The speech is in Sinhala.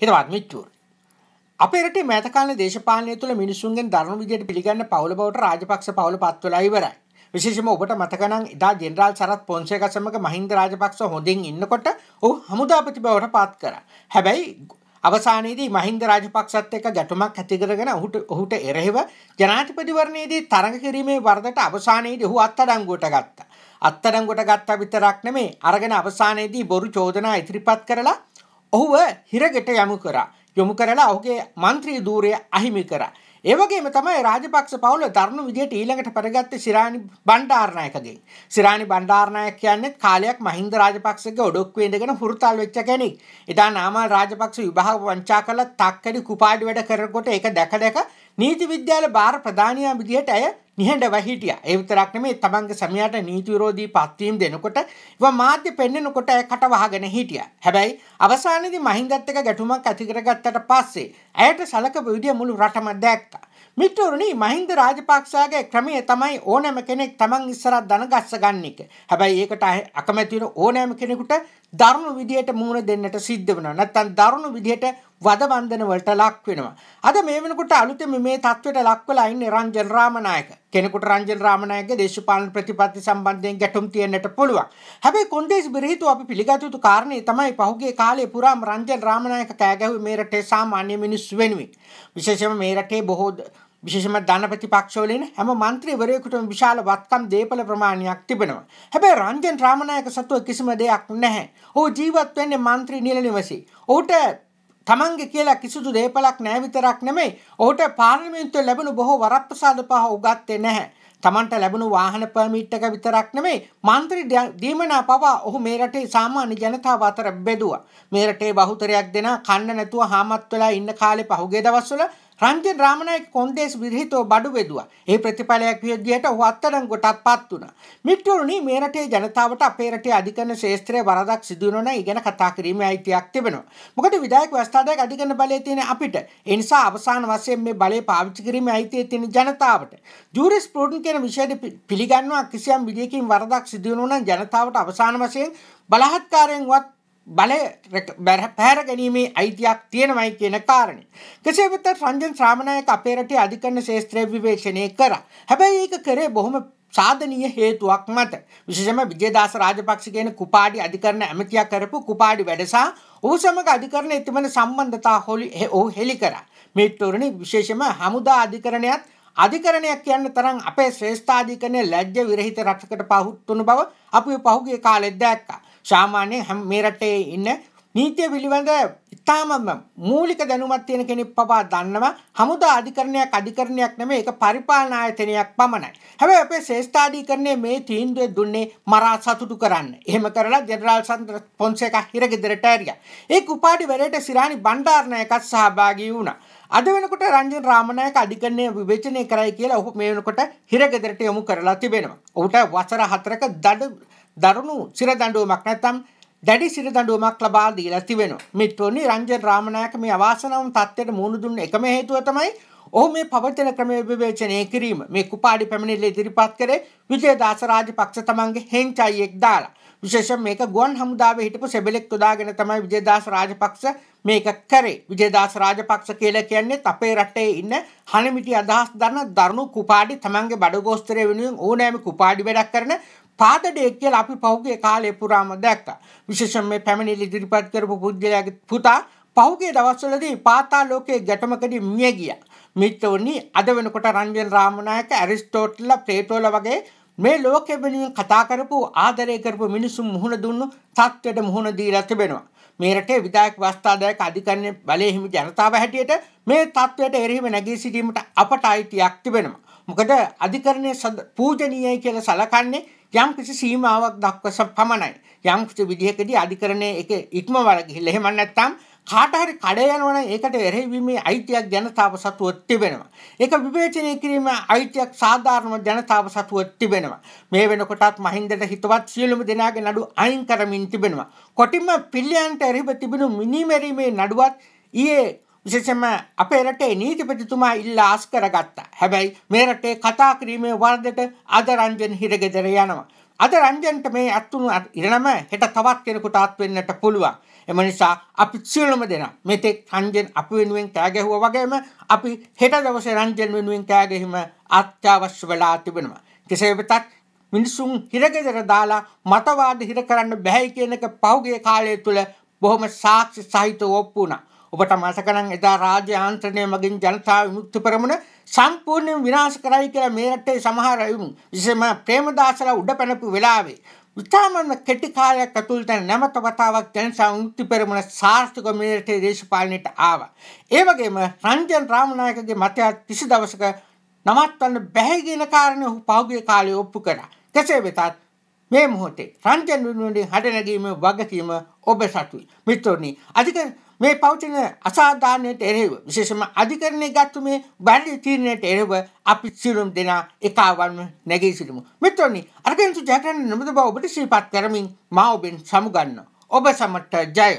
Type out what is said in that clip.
හිතවත් මිච්චුර. අපේ රටේ මෑත කාලේ දේශපාලනය තුළ මිනිසුන්ගෙන් දරුණු විදියට පිළිගන්න පවුල බවට රාජපක්ෂ පවුල පත්වලා ඉවරයි. විශේෂම ඔබට මතකනම් එදා ජෙනරාල් සරත් පොන්සේක සමග මහින්ද රාජපක්ෂ හොඳින් ඉන්නකොට ඔහු හමුදාපති බවට පත් කරා. හැබැයි අවසානයේදී මහින්ද රාජපක්ෂත් එක්ක ගැටුමක් ඇති කරගෙන ඔහුට ඔහුට එරෙහිව ජනාධිපතිවරණයේදී තරඟ කිරීමේ වරදට අවසානයේදී ඔහු අත්අඩංගුවට ගත්තා. අත්අඩංගුවට ගත්තා විතරක් නෙමේ අරගෙන අවසානයේදී බොරු චෝදනා ඉදිරිපත් කරලා ඔහුව හිරගෙට යමු කරා. යොමු කරලා ඔහුගේ මන්ත්‍රී ධූරය අහිමි කරා. ඒවගේ තමයි රාජපක්ෂ පවුල දරුණු විදියට ඊළඟට පෙරගත්ත සිරාණි බණ්ඩාරනායකගේ. සිරාණි බණ්ඩාරනායක කියන්නේ කාලයක් මහින්ද රාජපක්ෂගේ ඔඩොක්කුවේ ඉඳගෙන හුරුතල් වෙච්ච කෙනෙක්. එදා නාමල් රාජපක්ෂ විභාග වංචා කළා තක්කඩි කුපාඩි වැඩ කරනකොට ඒක දැක දැක නීති විද්‍යාල භාර ප්‍රධානියා විදියට ඇය නිහඬ වහිටිය ඒවිතරක් නෙමේ තමන්ගේ සමයාට නීති විරෝධී පත්වීම් දෙනකොට ව මාධ්‍ය පෙන්නෙනකොට ඇය කට වහගෙන හිටිය. හැබැයි අවසානයේදී මහින්දත් එක ගැටුමක් ඇති කරගත්තට පස්සේ ඇයට සලකපු විදිය මුළු රටම දැක්කා. මිත්‍රවරුනි මහින්ද රාජපක්ෂගේ ක්‍රමය තමයි ඕනෑම කෙනෙක් තමන් ඉස්සරහට දන ගස්ස ගන්න එක. හැබැයි ඒකට අකමැති වෙන ඕනෑම කෙනෙකුට දරුණු විදියට මුහුණ දෙන්නට සිද්ධ වෙනවා. නැත්තම් දරුණු විදියට වද බන්ධන වලට ලක් වෙනවා. අද මේ වෙනකොට අලුතෙන් මේ තත්වයට ලක් වෙලා ඉන්නේ රංජන් රාමනායක. කෙනෙකුට රංජන් රාමනායකගේ දේශපාලන ප්‍රතිපත්ති සම්බන්ධයෙන් ගැටුම් තියෙන්නට පුළුවන්. හැබැයි කොන්දේසි බිරිහිතුව අපි පිළිගත යුතු කාරණේ තමයි පහුගිය කාලේ පුරාම රංජන් රාමනායක කෑගැහුවේ මේ රටේ සාමාන්‍ය මිනිස්සු වෙනුවෙන්. විශේෂයෙන්ම මේ රටේ බොහෝ විශේෂම ධන ප්‍රතිපක්ෂවලින් හැම මන්ත්‍රීවරයෙකුටම විශාල වත්කම් දේපල ප්‍රමාණයක් තිබෙනවා. හැබැයි රංජන් රාමනායක සතුව කිසිම දෙයක් නැහැ. ඔහු ජීවත් වෙන්නේ මන්ත්‍රී නිල නිවසේ. ඔහුට තමන්ගේ කියලා කිසිදු දේපලක් නෑ විතරක් නෙමෙයි ඔහුට පාර්ලිමේන්තුවේ ලැබුණු බොහෝ වරප්‍රසාද පහ උගත්තේ නැහැ. තමන්ට ලැබුණු වාහන පර්මිට් එක විතරක් නෙමෙයි මන්ත්‍රී දීමනා පවා ඔහු මේ රටේ සාමාන්‍ය ජනතාව අතර බෙදුවා. මේ රටේ බහුතරයක් දෙනා කන්න නැතුව හාමත් වෙලා ඉන්න කාලේ පහුගිය දවස්වල රංජන් රාමනායක කොන්දේස් විරහිතව බඩු බෙදුවා. ඒ ප්‍රතිඵලයක් විදිහට ඔහු අත්අඩංගුවටත් පත් වුණා. මිත්‍රවරුනි මේ රටේ ජනතාවට අපේ රටේ අධිකරණ ශාස්ත්‍රයේ වරදක් සිදු වෙනවා ඉගෙන කතා කිරීමේ අයිතියක් තිබෙනවා. මොකද විධායක ව්‍යවස්ථාදායක අධිකරණ බලය තියෙන අපිට. ඒ නිසා අවසාන වශයෙන් මේ බලය පාවිච්චි කිරීමේ අයිතිය තියෙන ජනතාවට. ජූරිස් ප්‍රූඩන් කියන විෂයද පිළිගන්නවා කිසියම් විදියකින් වරදක් සිදු වෙනවා නම් ජනතාවට අවසාන වශයෙන් බලහත්කාරයෙන් වත් බලය පැහැර ගැනීමේ අයිතියක් තියෙනවයි කියන කාරණය. කෙසේ වෙතත් රංජන් ශ්‍රාමණයක අපේ රටේ අධිකරණ ශේත්‍රය විවේචනය කරා. හැබැයි ඒක කරේ බොහොම සාධනීය හේතුවක් මත. විශේෂම විජේදාස රාජපක්ෂ කියන කුපාඩි අධිකරණ ඇමතියා කරපු කුපාඩි වැඩසා ඔහු සමග අධිකරණ ඇතිවන සම්බන්ධතා හොලි ඔහු හෙළි කරා. මේ තොරණි විශේෂම හමුදා අධිකරණයත් අධිකරණයක් කියන්න තරම් අපේ ශ්‍රේෂ්ඨාධිකරණය ලැජ්ජ විරහිත රටකට පහුත්වුණු බව අපි පහුගිය කාලෙත් දැක්කා. සාමාන්‍යයෙන් හැම මේ රටේ ඉන්න නීතිය පිළිබඳ ඉතාමත්ම මූලික දැනුමක් තියෙන කෙනෙක් පවා දන්නවා හමුදා අධිකරණයක් අධිකරණයක් නෙමෙයි ඒක පරිපාලන ආයතනයක් පමණයි. හැබැයි අපේ ශ්‍රේෂ්ඨාධිකරණය මේ තීන්දුවේ දුන්නේ මරා සතුටු කරන්න. එහෙම කරලා ජෙනරාල් සන්ද්‍ර පොන්සේකා හිරගෙදරට ඇරියා. ඒ කුපාඩිවරයට සිරානි බණ්ඩාරනායකත් සහභාගී වුණා. අද වෙනකොට රංජන් රාමනායක අධිකරණය විවේචනය කරයි කියලා ඔහු මේ වෙනකොට හිරගෙදරට යොමු කරලා තිබෙනවා. ඔහුට වසර 4ක දඩ දරුණු සිර දඬුවමක් නැත්නම් දැඩි සිර දඬුවමක් ලබා දීලා තිබෙනවා. මිත්‍රෝනි රංජන් රාමනායක මේ අවාසනාවන්ත තත්ත්වයට මුහුණ දුන්න එකම හේතුව තමයි ඔහු මේ පවතින ක්‍රමය විවේචනය කිරීම. මේ කුපාඩි පැමිණිල්ල ඉදිරිපත් කරේ විජයදාස රාජපක්ෂ තමන්ගේ හෙන්චයියෙක් දාලා. විශේෂයෙන් මේක ගුවන් හමුදාවේ හිටපු සෙබලෙක් යොදාගෙන තමයි විජයදාස රාජපක්ෂ මේක කරේ. විජයදාස රාජපක්ෂ කියලා කියන්නේ අපේ රටේ ඉන්න හනමිටි අදහස් දරන දරුණු කුපාඩි තමන්ගේ බඩගෝස්තරය වෙනුවෙන් ඕනෑම කුපාඩි වැඩක් කරන පාදඩේ කියලා අපි පහුගේ කාලේ පුරාම දැක්කා. විශේෂයෙන් මේ පැමිණිලි ඉදිරිපත් කරපු පුද්ගලයාගේ පුතා පහුගේ දවස්වලදී පාතාල ලෝකයේ ගැටමකදී මිය ගියා. මිත්‍රවනි අද වෙනකොට රංජන් රාමනායක, ඇරිස්ටෝට්ලා, ප්ලේටෝලා වගේ මේ ලෝකෙ වෙනුවෙන් කතා කරපු ආදරය කරපු මිනිසුන් මුහුණ දුන්නු තත්ත්වයට මුහුණ දීලා තිබෙනවා. මේ රටේ විධායක වස්තාදායක අධිකරණ බලයේ හිමි ජනතාව හැටියට මේ තත්ත්වයට එරෙහිව නැගී සිටීමට අපට අයිතියක් තිබෙනවා. මොකද අධිකරණය පූජනීයයි කියලා සලකන්නේ යම් කිසි සීමාවක් දක්වස පමණයි. යම් කිසි විදිහකදී අධිකරණය එක ඉක්මවල ගිහිල්ලා එහෙම නැත්නම් කාට හරි කඩ යනවනම් ඒකට එරෙහිවීමේ අයිතියක් ජනතාව සතුව තිබෙනවා. ඒක විවේචනය කිරීම අයිතියක් සාධාරණ ජනතාව සතුව තිබෙනවා. මේ වෙනකොටත් මහින්දට හිතවත් සියලුම දෙනාගේ නඩු අයින් කරමින් තිබෙනවා. කොටිම පිල්ලයන්ට එරෙහිව තිබුණු මිනිමැරීමේ නඩුවත් ඊයේ විශේෂයෙන්ම අපේ රටේ නීතිපතිතුමා ඉල්ලා අස් කරගත්තා. හැබැයි මේ රටේ කතා කිරීමේ වරදට අද රංජන් හිරගෙදර යනවා. අද රංජන්ට මේ අත්තුණු ඉරණම හෙට තවත් කෙනෙකුට අත් වෙන්නට පුළුවන්. එම නිසා අපි සියලුම දෙනා මෙතෙක් රංජන් අපි වෙනුවෙන් කෑ ගැහුවා වගේම අපි හෙට දවසේ රංජන් වෙනුවෙන් කෑ ගැහිම අත්‍යවශ්‍ය වෙලා තිබෙනවා. කෙසේ වෙතත් මිනිසුන් හිරගෙදර දාලා මතවාද හිර කරන්න බැහැ කියන එක පහුගිය කාලය තුල බොහොම සාක්ෂි සහිතව ඔප්පු වුණා. ඔබට මතකනම් එදා රාජ්‍ය ආන්ත්‍රණය මගින් ජනතා විමුක්ති පෙරමුණ සම්පූර්ණයෙන් විනාශ කරයි කියලා මේ රටේ සමහර අයුම් විශේෂම ප්‍රේමදාසලා උඩ පැනපු වෙලාවේ ඉතාමත්ම කෙටි කාලයක් ඇතුළත නැවත වතාවක් ජනතා විමුක්ති පෙරමුණ සාර්ථකව මේ රටේ දේශපාලනයට ආවා. ඒ වගේම රංජන් රාමනායකගේ මතය කිසි දවසක නවත්වන්න බැහැ කියන කාරණේ ඔහු පහුගිය කාලේ ඔප්පු කළා. කෙසේ වෙතත් මේ මොහොතේ රංජන් විමුක්ති හඩ නැගීම වගකීම ඔබ සතුයි. මිත්‍රෝනි අධික මේ පවතින අසාධාරණයට එරෙහිව විශේෂම අධිකරණය ගත්තු මේ බැරි තීරණයට එරෙහිව අපි සියලුම දෙනා එකවන්ව නැගී සිටිමු. මිත්‍රනි, අර්ගන්තු ජයග්‍රහණ නිමද බව ඔබට ශ්‍රීපත් කරමින් මා ඔබෙන් සමුගන්නවා. ඔබ සමට ජය